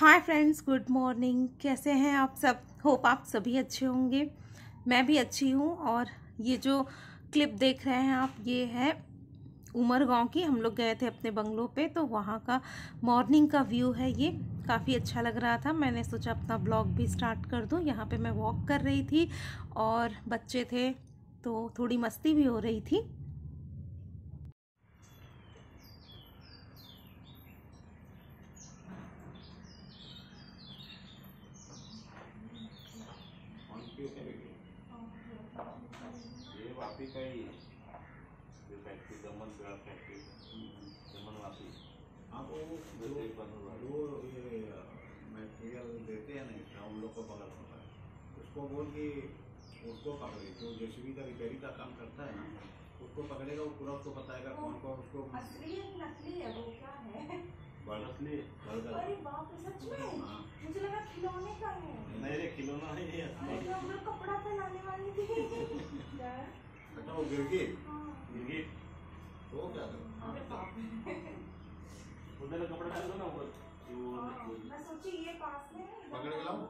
hi friends good morning कैसे हैं आप सब होप आप सभी अच्छे होंगे मैं भी अच्छी हूँ और ये जो क्लिप देख रहे हैं आप ये है उमर गांव की हम लोग गए थे अपने बंगलों पे तो वहाँ का मॉर्निंग का व्यू है ये काफ़ी अच्छा लग रहा था मैंने सोचा अपना ब्लॉग भी स्टार्ट कर दूँ यहाँ पर मैं वॉक कर रही थी और बच्चे थे तो थोड़ी मस्ती भी हो रही थी કઈ फैक्ट्री दमन ग्राम फैक्ट्री दमन वासी हाँ वो जो जो ये मटेरियल देते हैं ना उन लोग को बगल होता है उसको बोल कि उसको पकड़े जो जेसीबी का रिपेयरिंग का काम करता है ना उसको पकड़ेगा वो पूरा उसको बताएगा कौन कौन उसको असली है नकली है वो क्या है असली अरे बाप रे सच में मुझे लगा खिलौने का है नहीं रे खिलौना है ये कपड़ा पहनाने वाली थी बेटा वो गिर गई गिर गई वो क्या करो उधर कपड़ा डाल दो ना ऊपर हाँ, मैं सोची ये पास में पकड़ के लाऊं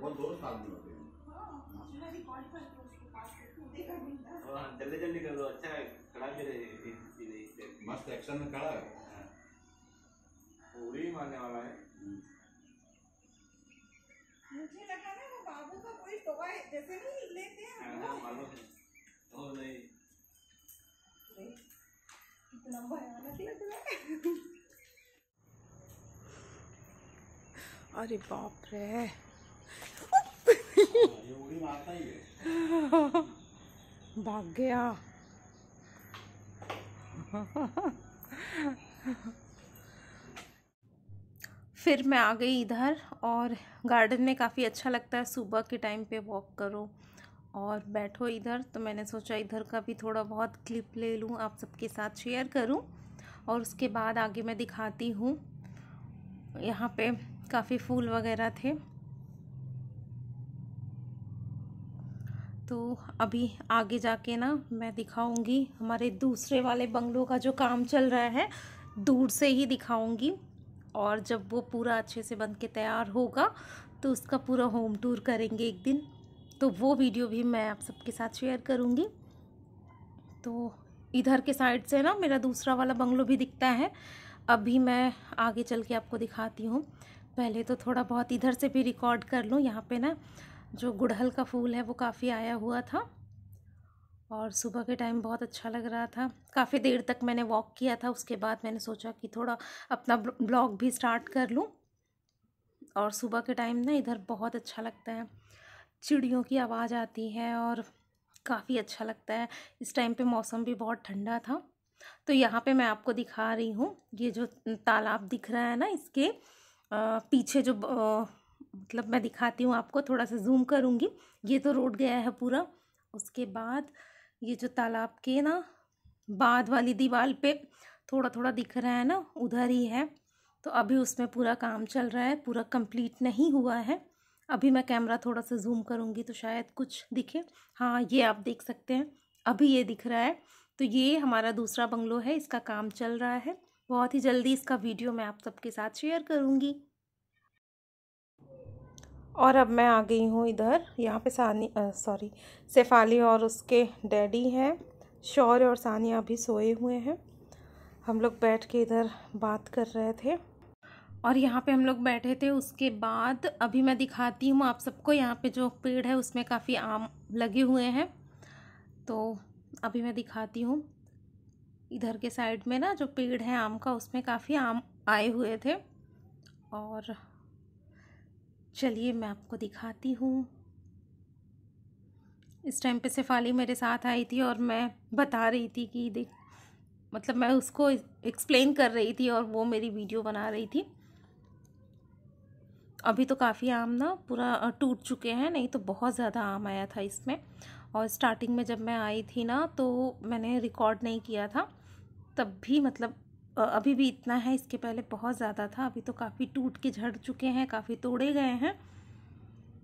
बहुत दोस्त आदमी होते हैं हाँ, तो तो हाँ, जल्दी जल्दी कर दो अच्छा है खड़ा भी मस्त एक्शन में खड़ा है पूरी मारने वाला है मुझे लगा ना बाबू का कोई तो जैसे नहीं लेते हैं हम हाँ, तो नहीं भयानक लग रहा है अरे बाप रे हाँ, भाग गया फिर मैं आ गई इधर और गार्डन में काफ़ी अच्छा लगता है सुबह के टाइम पे वॉक करो और बैठो इधर तो मैंने सोचा इधर का भी थोड़ा बहुत क्लिप ले लूँ आप सबके साथ शेयर करूँ और उसके बाद आगे मैं दिखाती हूँ यहाँ पे काफ़ी फूल वगैरह थे तो अभी आगे जाके ना मैं दिखाऊंगी हमारे दूसरे वाले बंगलों का जो काम चल रहा है दूर से ही दिखाऊंगी और जब वो पूरा अच्छे से बन के तैयार होगा तो उसका पूरा होम टूर करेंगे एक दिन तो वो वीडियो भी मैं आप सबके साथ शेयर करूँगी तो इधर के साइड से ना मेरा दूसरा वाला बंगलो भी दिखता है अभी मैं आगे चल के आपको दिखाती हूँ पहले तो थोड़ा बहुत इधर से भी रिकॉर्ड कर लूँ यहाँ पे ना जो गुड़हल का फूल है वो काफ़ी आया हुआ था और सुबह के टाइम बहुत अच्छा लग रहा था काफ़ी देर तक मैंने वॉक किया था उसके बाद मैंने सोचा कि थोड़ा अपना ब्लॉग भी स्टार्ट कर लूँ और सुबह के टाइम ना इधर बहुत अच्छा लगता है चिड़ियों की आवाज़ आती है और काफ़ी अच्छा लगता है इस टाइम पे मौसम भी बहुत ठंडा था तो यहाँ पे मैं आपको दिखा रही हूँ ये जो तालाब दिख रहा है ना इसके पीछे जो मतलब मैं दिखाती हूँ आपको थोड़ा सा जूम करूँगी ये तो रोड गया है पूरा उसके बाद ये जो तालाब के ना बाद वाली दीवार पे थोड़ा थोड़ा दिख रहा है ना उधर ही है तो अभी उसमें पूरा काम चल रहा है पूरा कंप्लीट नहीं हुआ है अभी मैं कैमरा थोड़ा सा जूम करूँगी तो शायद कुछ दिखे हाँ ये आप देख सकते हैं अभी ये दिख रहा है तो ये हमारा दूसरा बंगलो है इसका काम चल रहा है बहुत ही जल्दी इसका वीडियो मैं आप सबके साथ शेयर करूँगी और अब मैं आ गई हूँ इधर यहाँ पे सानी सॉरी सेफाली और उसके डैडी हैं शौर्य और सानिया अभी सोए हुए हैं हम लोग बैठ के इधर बात कर रहे थे और यहाँ पे हम लोग बैठे थे उसके बाद अभी मैं दिखाती हूँ आप सबको यहाँ पे जो पेड़ है उसमें काफ़ी आम लगे हुए हैं तो अभी मैं दिखाती हूँ इधर के साइड में ना जो पेड़ है आम का उसमें काफ़ी आम आए हुए थे और चलिए मैं आपको दिखाती हूँ इस टाइम पे शेफाली मेरे साथ आई थी और मैं बता रही थी कि देख मतलब मैं उसको एक्सप्लेन कर रही थी और वो मेरी वीडियो बना रही थी अभी तो काफ़ी आम ना पूरा टूट चुके हैं नहीं तो बहुत ज़्यादा आम आया था इसमें और स्टार्टिंग में जब मैं आई थी ना तो मैंने रिकॉर्ड नहीं किया था तब भी मतलब अभी भी इतना है इसके पहले बहुत ज़्यादा था अभी तो काफ़ी टूट के झड़ चुके हैं काफ़ी तोड़े गए हैं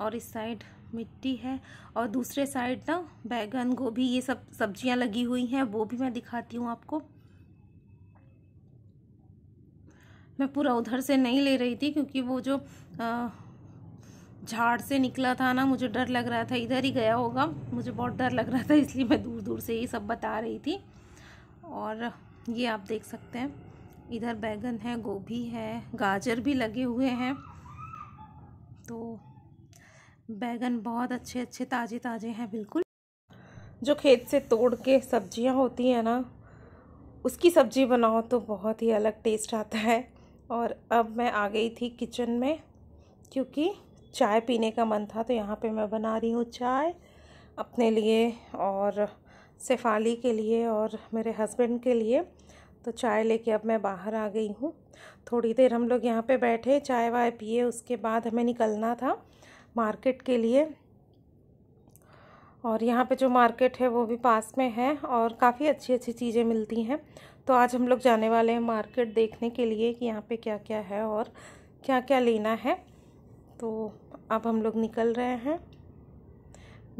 और इस साइड मिट्टी है और दूसरे साइड ना बैगन गोभी ये सब सब्जियां लगी हुई हैं वो भी मैं दिखाती हूँ आपको मैं पूरा उधर से नहीं ले रही थी क्योंकि वो जो झाड़ से निकला था ना मुझे डर लग रहा था इधर ही गया होगा मुझे बहुत डर लग रहा था इसलिए मैं दूर दूर से ये सब बता रही थी और ये आप देख सकते हैं इधर बैगन है गोभी है गाजर भी लगे हुए हैं तो बैगन बहुत अच्छे अच्छे ताज़े ताज़े हैं बिल्कुल जो खेत से तोड़ के सब्जियां होती हैं ना उसकी सब्ज़ी बनाओ तो बहुत ही अलग टेस्ट आता है और अब मैं आ गई थी किचन में क्योंकि चाय पीने का मन था तो यहाँ पे मैं बना रही हूँ चाय अपने लिए और सेफाली के लिए और मेरे हस्बैंड के लिए तो चाय लेके अब मैं बाहर आ गई हूँ थोड़ी देर हम लोग यहाँ पे बैठे चाय वाय पिए उसके बाद हमें निकलना था मार्केट के लिए और यहाँ पे जो मार्केट है वो भी पास में है और काफ़ी अच्छी अच्छी चीज़ें मिलती हैं तो आज हम लोग जाने वाले हैं मार्केट देखने के लिए कि यहाँ पे क्या क्या है और क्या क्या लेना है तो अब हम लोग निकल रहे हैं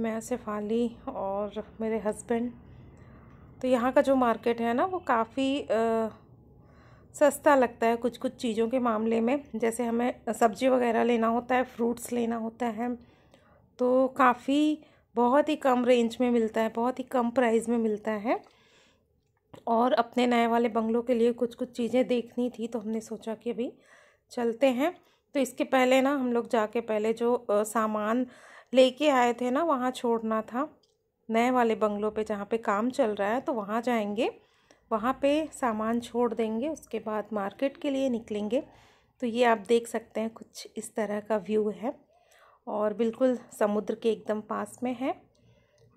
मैं शेफाली और मेरे हस्बैंड तो यहाँ का जो मार्केट है ना वो काफ़ी सस्ता लगता है कुछ कुछ चीज़ों के मामले में जैसे हमें सब्ज़ी वगैरह लेना होता है फ्रूट्स लेना होता है तो काफ़ी बहुत ही कम रेंज में मिलता है बहुत ही कम प्राइस में मिलता है और अपने नए वाले बंगलों के लिए कुछ कुछ चीज़ें देखनी थी तो हमने सोचा कि अभी चलते हैं तो इसके पहले ना हम लोग जाके पहले जो सामान लेके आए थे ना वहाँ छोड़ना था नए वाले बंगलों पे जहाँ पे काम चल रहा है तो वहाँ जाएंगे वहाँ पे सामान छोड़ देंगे उसके बाद मार्केट के लिए निकलेंगे तो ये आप देख सकते हैं कुछ इस तरह का व्यू है और बिल्कुल समुद्र के एकदम पास में है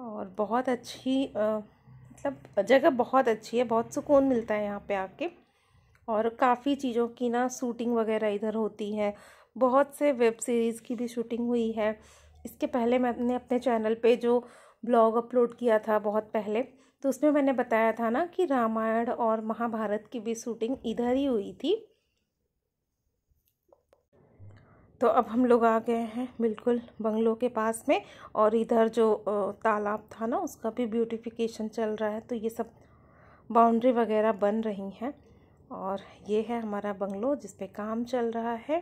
और बहुत अच्छी मतलब जगह बहुत अच्छी है बहुत सुकून मिलता है यहाँ पे आके और काफ़ी चीज़ों की ना शूटिंग वगैरह इधर होती है बहुत से वेब सीरीज़ की भी शूटिंग हुई है इसके पहले मैंने अपने चैनल पे जो ब्लॉग अपलोड किया था बहुत पहले तो उसमें मैंने बताया था ना कि रामायण और महाभारत की भी शूटिंग इधर ही हुई थी तो अब हम लोग आ गए हैं बिल्कुल बंगलों के पास में और इधर जो तालाब था ना उसका भी ब्यूटिफिकेशन चल रहा है तो ये सब बाउंड्री वगैरह बन रही हैं और ये है हमारा बंगलो जिस काम चल रहा है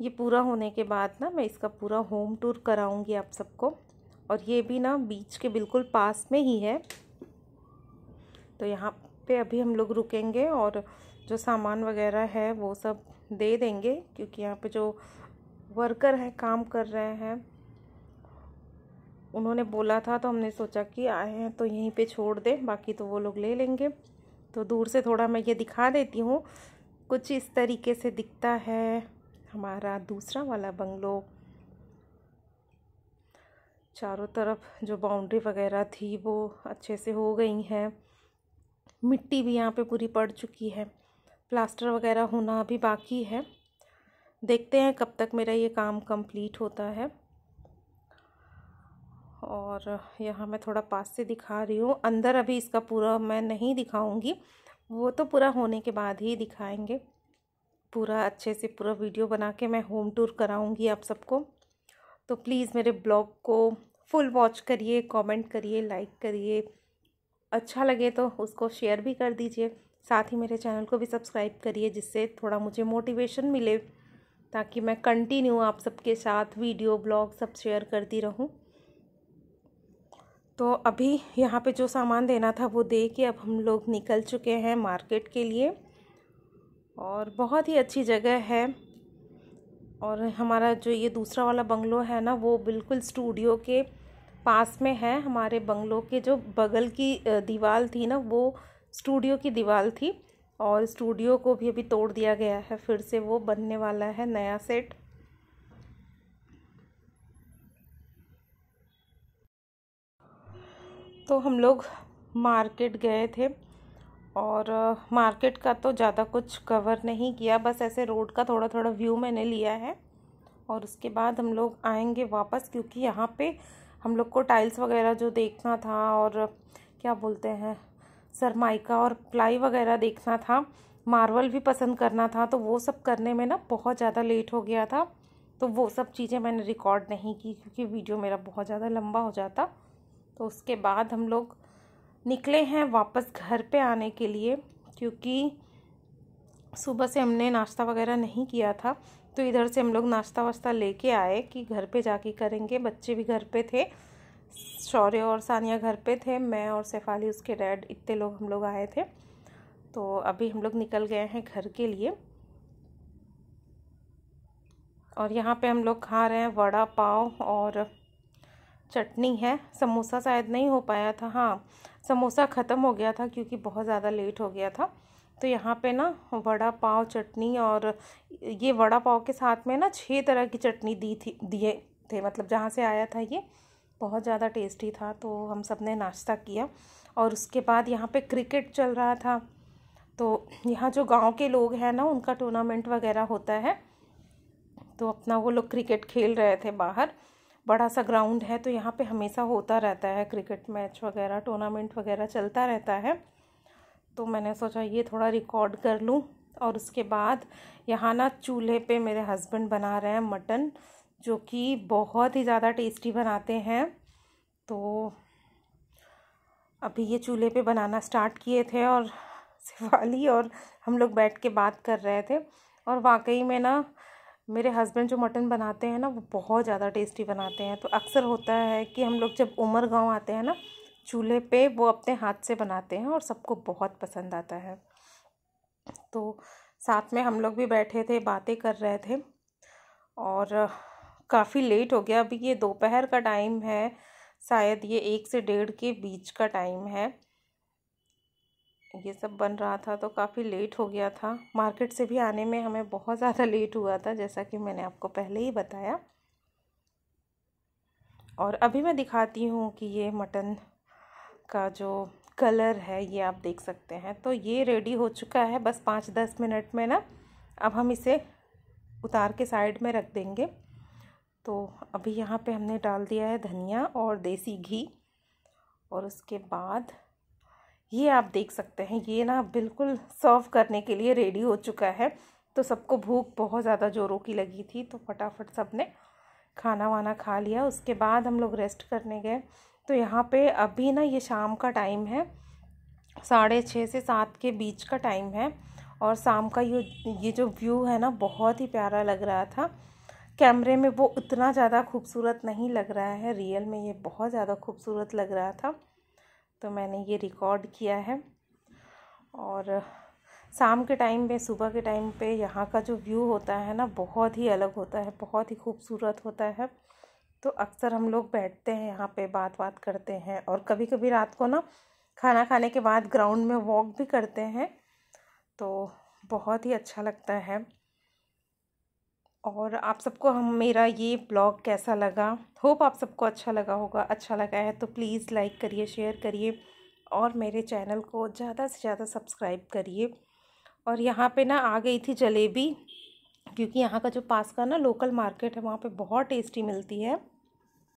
ये पूरा होने के बाद ना मैं इसका पूरा होम टूर कराऊंगी आप सबको और ये भी ना बीच के बिल्कुल पास में ही है तो यहाँ पे अभी हम लोग रुकेंगे और जो सामान वगैरह है वो सब दे देंगे क्योंकि यहाँ पे जो वर्कर हैं काम कर रहे हैं उन्होंने बोला था तो हमने सोचा कि आए हैं तो यहीं पे छोड़ दें बाकी तो वो लोग ले लेंगे तो दूर से थोड़ा मैं ये दिखा देती हूँ कुछ इस तरीके से दिखता है हमारा दूसरा वाला बंगलो चारों तरफ जो बाउंड्री वगैरह थी वो अच्छे से हो गई हैं मिट्टी भी यहाँ पे पूरी पड़ चुकी है प्लास्टर वगैरह होना अभी बाकी है देखते हैं कब तक मेरा ये काम कंप्लीट होता है और यहाँ मैं थोड़ा पास से दिखा रही हूँ अंदर अभी इसका पूरा मैं नहीं दिखाऊंगी वो तो पूरा होने के बाद ही दिखाएंगे पूरा अच्छे से पूरा वीडियो बना के मैं होम टूर कराऊंगी आप सबको तो प्लीज़ मेरे ब्लॉग को फुल वॉच करिए कमेंट करिए लाइक करिए अच्छा लगे तो उसको शेयर भी कर दीजिए साथ ही मेरे चैनल को भी सब्सक्राइब करिए जिससे थोड़ा मुझे मोटिवेशन मिले ताकि मैं कंटिन्यू आप सबके साथ वीडियो ब्लॉग सब शेयर करती रहूँ तो अभी यहाँ पे जो सामान देना था वो दे के अब हम लोग निकल चुके हैं मार्केट के लिए और बहुत ही अच्छी जगह है और हमारा जो ये दूसरा वाला बंगलो है ना वो बिल्कुल स्टूडियो के पास में है हमारे बंगलों के जो बगल की दीवार थी ना वो स्टूडियो की दीवार थी और स्टूडियो को भी अभी तोड़ दिया गया है फिर से वो बनने वाला है नया सेट तो हम लोग मार्केट गए थे और मार्केट का तो ज़्यादा कुछ कवर नहीं किया बस ऐसे रोड का थोड़ा थोड़ा व्यू मैंने लिया है और उसके बाद हम लोग आएंगे वापस क्योंकि यहाँ पे हम लोग को टाइल्स वगैरह जो देखना था और क्या बोलते हैं सरमाइका और प्लाई वगैरह देखना था मार्वल भी पसंद करना था तो वो सब करने में ना बहुत ज़्यादा लेट हो गया था तो वो सब चीज़ें मैंने रिकॉर्ड नहीं की क्योंकि वीडियो मेरा बहुत ज़्यादा लंबा हो जाता तो उसके बाद हम लोग निकले हैं वापस घर पे आने के लिए क्योंकि सुबह से हमने नाश्ता वगैरह नहीं किया था तो इधर से हम लोग नाश्ता वाश्ता लेके आए कि घर पे जाके करेंगे बच्चे भी घर पे थे शौर्य और सानिया घर पे थे मैं और शेफाली उसके डैड इतने लोग हम लोग आए थे तो अभी हम लोग निकल गए हैं घर के लिए और यहाँ पे हम लोग खा रहे हैं वड़ा पाव और चटनी है समोसा शायद नहीं हो पाया था हाँ समोसा ख़त्म हो गया था क्योंकि बहुत ज़्यादा लेट हो गया था तो यहाँ पे ना वड़ा पाव चटनी और ये वड़ा पाव के साथ में ना छः तरह की चटनी दी थी दिए थे मतलब जहाँ से आया था ये बहुत ज़्यादा टेस्टी था तो हम सब ने नाश्ता किया और उसके बाद यहाँ पे क्रिकेट चल रहा था तो यहाँ जो गांव के लोग हैं ना उनका टूर्नामेंट वगैरह होता है तो अपना वो लोग क्रिकेट खेल रहे थे बाहर बड़ा सा ग्राउंड है तो यहाँ पे हमेशा होता रहता है क्रिकेट मैच वगैरह टूर्नामेंट वगैरह चलता रहता है तो मैंने सोचा ये थोड़ा रिकॉर्ड कर लूँ और उसके बाद यहाँ ना चूल्हे पे मेरे हस्बैंड बना रहे हैं मटन जो कि बहुत ही ज़्यादा टेस्टी बनाते हैं तो अभी ये चूल्हे पे बनाना स्टार्ट किए थे और शिवाली और हम लोग बैठ के बात कर रहे थे और वाकई में ना मेरे हस्बैंड जो मटन बनाते हैं ना वो बहुत ज़्यादा टेस्टी बनाते हैं तो अक्सर होता है कि हम लोग जब उमर गाँव आते हैं ना चूल्हे पे वो अपने हाथ से बनाते हैं और सबको बहुत पसंद आता है तो साथ में हम लोग भी बैठे थे बातें कर रहे थे और काफ़ी लेट हो गया अभी ये दोपहर का टाइम है शायद ये एक से डेढ़ के बीच का टाइम है ये सब बन रहा था तो काफ़ी लेट हो गया था मार्केट से भी आने में हमें बहुत ज़्यादा लेट हुआ था जैसा कि मैंने आपको पहले ही बताया और अभी मैं दिखाती हूँ कि ये मटन का जो कलर है ये आप देख सकते हैं तो ये रेडी हो चुका है बस पाँच दस मिनट में ना अब हम इसे उतार के साइड में रख देंगे तो अभी यहाँ पे हमने डाल दिया है धनिया और देसी घी और उसके बाद ये आप देख सकते हैं ये ना बिल्कुल सर्व करने के लिए रेडी हो चुका है तो सबको भूख बहुत ज़्यादा जोरों की लगी थी तो फटाफट सब ने खाना वाना खा लिया उसके बाद हम लोग रेस्ट करने गए तो यहाँ पे अभी ना ये शाम का टाइम है साढ़े छः से सात के बीच का टाइम है और शाम का ये ये जो व्यू है ना बहुत ही प्यारा लग रहा था कैमरे में वो उतना ज़्यादा खूबसूरत नहीं लग रहा है रियल में ये बहुत ज़्यादा खूबसूरत लग रहा था तो मैंने ये रिकॉर्ड किया है और शाम के टाइम पे सुबह के टाइम पे यहाँ का जो व्यू होता है ना बहुत ही अलग होता है बहुत ही खूबसूरत होता है तो अक्सर हम लोग बैठते हैं यहाँ पे बात बात करते हैं और कभी कभी रात को ना खाना खाने के बाद ग्राउंड में वॉक भी करते हैं तो बहुत ही अच्छा लगता है और आप सबको हम मेरा ये ब्लॉग कैसा लगा होप आप सबको अच्छा लगा होगा अच्छा लगा है तो प्लीज़ लाइक करिए शेयर करिए और मेरे चैनल को ज़्यादा से ज़्यादा सब्सक्राइब करिए और यहाँ पे ना आ गई थी जलेबी क्योंकि यहाँ का जो पास का ना लोकल मार्केट है वहाँ पे बहुत टेस्टी मिलती है